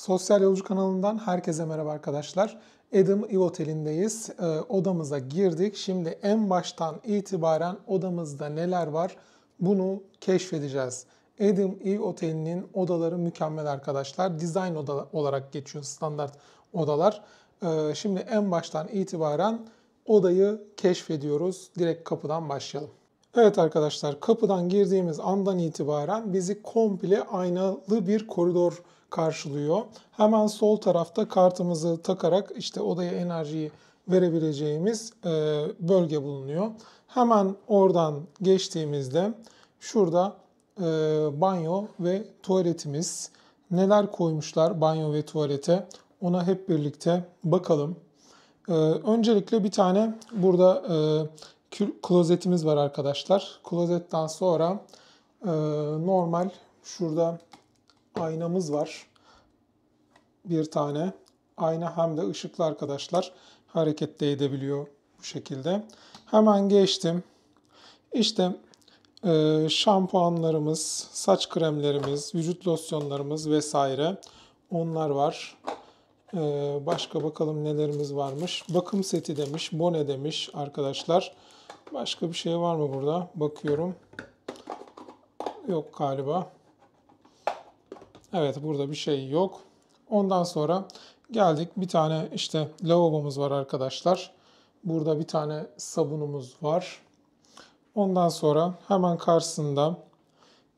Sosyal Yolcu kanalından herkese merhaba arkadaşlar. Adam Ivotel'indeyiz. E, ee, odamıza girdik. Şimdi en baştan itibaren odamızda neler var bunu keşfedeceğiz. Adam Eve Oteli'nin odaları mükemmel arkadaşlar. Design oda olarak geçiyor standart odalar. E, şimdi en baştan itibaren odayı keşfediyoruz. Direkt kapıdan başlayalım. Evet arkadaşlar kapıdan girdiğimiz andan itibaren bizi komple aynalı bir koridor koridor karşılıyor. Hemen sol tarafta kartımızı takarak işte odaya enerjiyi verebileceğimiz e, bölge bulunuyor. Hemen oradan geçtiğimizde şurada e, banyo ve tuvaletimiz. Neler koymuşlar banyo ve tuvalete ona hep birlikte bakalım. E, öncelikle bir tane burada klozetimiz var arkadaşlar. Klozetten sonra normal şurada aynamız var. Bir tane. Ayna hem de ışıklı arkadaşlar hareket edebiliyor bu şekilde. Hemen geçtim. İşte e, şampuanlarımız, saç kremlerimiz, vücut losyonlarımız vesaire onlar var. E, başka bakalım nelerimiz varmış. Bakım seti demiş, bone demiş arkadaşlar. Başka bir şey var mı burada? Bakıyorum. Yok galiba. Evet burada bir şey yok. Ondan sonra geldik bir tane işte lavabomuz var arkadaşlar. Burada bir tane sabunumuz var. Ondan sonra hemen karşısında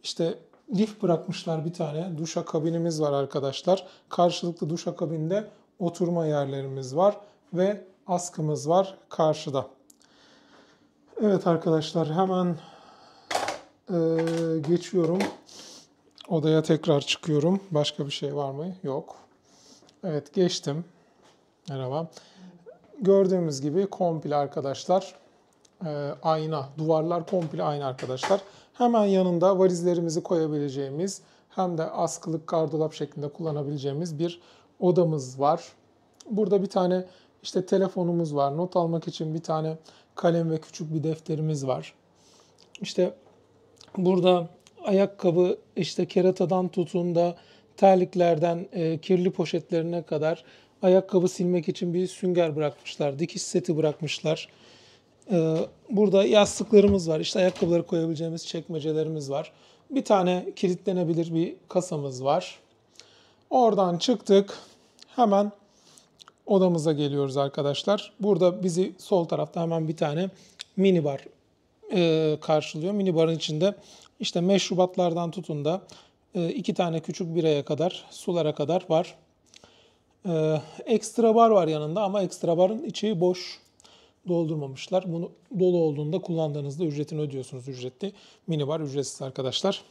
işte lif bırakmışlar bir tane. duş kabinimiz var arkadaşlar. Karşılıklı duş kabinde oturma yerlerimiz var ve askımız var karşıda. Evet arkadaşlar hemen e, geçiyorum. Odaya tekrar çıkıyorum. Başka bir şey var mı? Yok. Evet geçtim. Merhaba. Gördüğümüz gibi komple arkadaşlar e, ayna. Duvarlar komple aynı arkadaşlar. Hemen yanında varizlerimizi koyabileceğimiz hem de askılık gardırop şeklinde kullanabileceğimiz bir odamız var. Burada bir tane işte telefonumuz var. Not almak için bir tane kalem ve küçük bir defterimiz var. İşte burada ayakkabı işte keratadan tutun da terliklerden e, kirli poşetlerine kadar ayakkabı silmek için bir sünger bırakmışlar. Dikiş seti bırakmışlar. E, burada yastıklarımız var. İşte ayakkabıları koyabileceğimiz çekmecelerimiz var. Bir tane kilitlenebilir bir kasamız var. Oradan çıktık. Hemen odamıza geliyoruz arkadaşlar. Burada bizi sol tarafta hemen bir tane minibar e, karşılıyor. Minibarın içinde işte meşrubatlardan tutun da e, iki tane küçük biraya kadar, sulara kadar var. E, ekstra bar var yanında ama ekstra barın içi boş. Doldurmamışlar. Bunu dolu olduğunda kullandığınızda ücretini ödüyorsunuz ücretli. Mini bar ücretsiz arkadaşlar.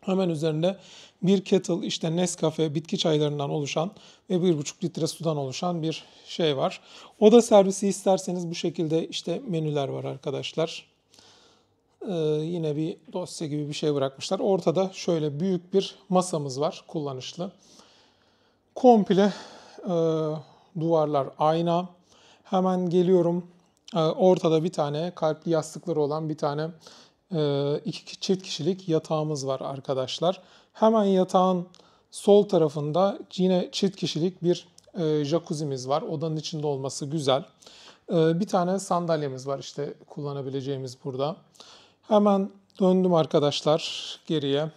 Hemen üzerinde bir kettle işte Nescafe bitki çaylarından oluşan ve 1,5 litre sudan oluşan bir şey var. Oda servisi isterseniz bu şekilde işte menüler var arkadaşlar. Ee, yine bir dosya gibi bir şey bırakmışlar. Ortada şöyle büyük bir masamız var kullanışlı. Komple e, duvarlar ayna. Hemen geliyorum. E, ortada bir tane kalpli yastıkları olan bir tane e, iki çift kişilik yatağımız var arkadaşlar. Hemen yatağın sol tarafında yine çift kişilik bir e, jacuzzimiz var. Odanın içinde olması güzel. E, bir tane sandalyemiz var işte kullanabileceğimiz burada. Hemen döndüm arkadaşlar geriye.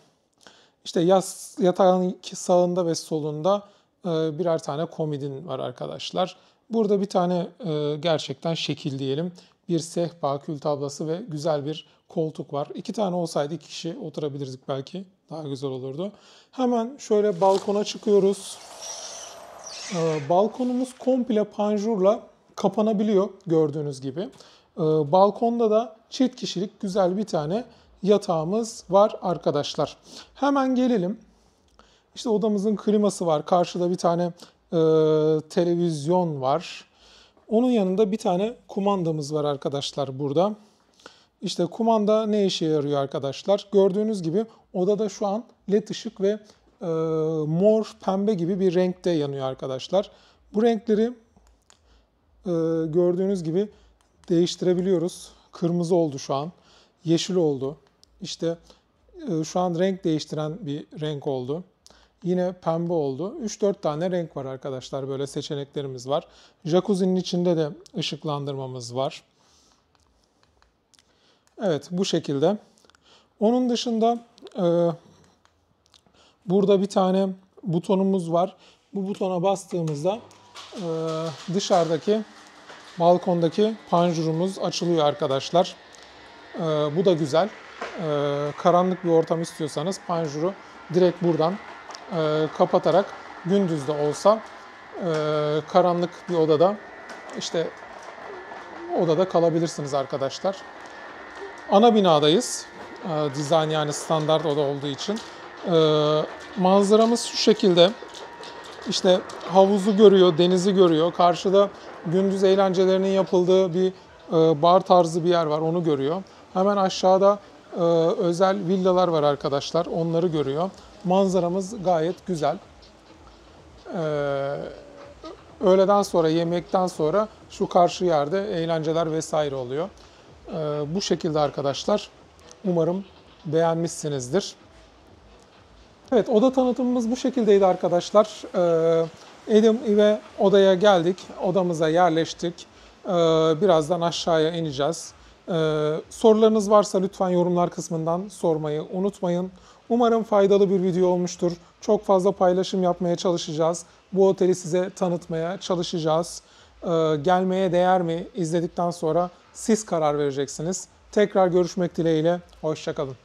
İşte yaz, yatağın sağında ve solunda e, birer tane komidin var arkadaşlar. Burada bir tane e, gerçekten şekil diyelim. Bir sehpa, kül tablası ve güzel bir koltuk var. İki tane olsaydı iki kişi oturabilirdik belki. Daha güzel olurdu. Hemen şöyle balkona çıkıyoruz. E, balkonumuz komple panjurla kapanabiliyor gördüğünüz gibi. Ee, balkonda da çift kişilik güzel bir tane yatağımız var arkadaşlar. Hemen gelelim. İşte odamızın kliması var. Karşıda bir tane e, televizyon var. Onun yanında bir tane kumandamız var arkadaşlar burada. İşte kumanda ne işe yarıyor arkadaşlar? Gördüğünüz gibi odada şu an led ışık ve e, mor pembe gibi bir renkte yanıyor arkadaşlar. Bu renkleri e, gördüğünüz gibi değiştirebiliyoruz. Kırmızı oldu şu an. Yeşil oldu. İşte e, şu an renk değiştiren bir renk oldu. Yine pembe oldu. 3-4 tane renk var arkadaşlar. Böyle seçeneklerimiz var. Jacuzzi'nin içinde de ışıklandırmamız var. Evet bu şekilde. Onun dışında e, burada bir tane butonumuz var. Bu butona bastığımızda e, dışarıdaki balkondaki panjurumuz açılıyor arkadaşlar. Ee, bu da güzel. Ee, karanlık bir ortam istiyorsanız panjuru direkt buradan e, kapatarak gündüz de olsa e, karanlık bir odada işte odada kalabilirsiniz arkadaşlar. Ana binadayız. E, dizayn yani standart oda olduğu için. E, manzaramız şu şekilde. İşte havuzu görüyor, denizi görüyor. Karşıda gündüz eğlencelerinin yapıldığı bir e, bar tarzı bir yer var. Onu görüyor. Hemen aşağıda e, özel villalar var arkadaşlar. Onları görüyor. Manzaramız gayet güzel. E, öğleden sonra, yemekten sonra şu karşı yerde eğlenceler vesaire oluyor. Bu şekilde arkadaşlar. Umarım beğenmişsinizdir. Evet, oda tanıtımımız bu şekildeydi arkadaşlar. Ee, Edim ve odaya geldik. Odamıza yerleştik. Ee, birazdan aşağıya ineceğiz. Ee, sorularınız varsa lütfen yorumlar kısmından sormayı unutmayın. Umarım faydalı bir video olmuştur. Çok fazla paylaşım yapmaya çalışacağız. Bu oteli size tanıtmaya çalışacağız. Ee, gelmeye değer mi? izledikten sonra siz karar vereceksiniz. Tekrar görüşmek dileğiyle. Hoşçakalın.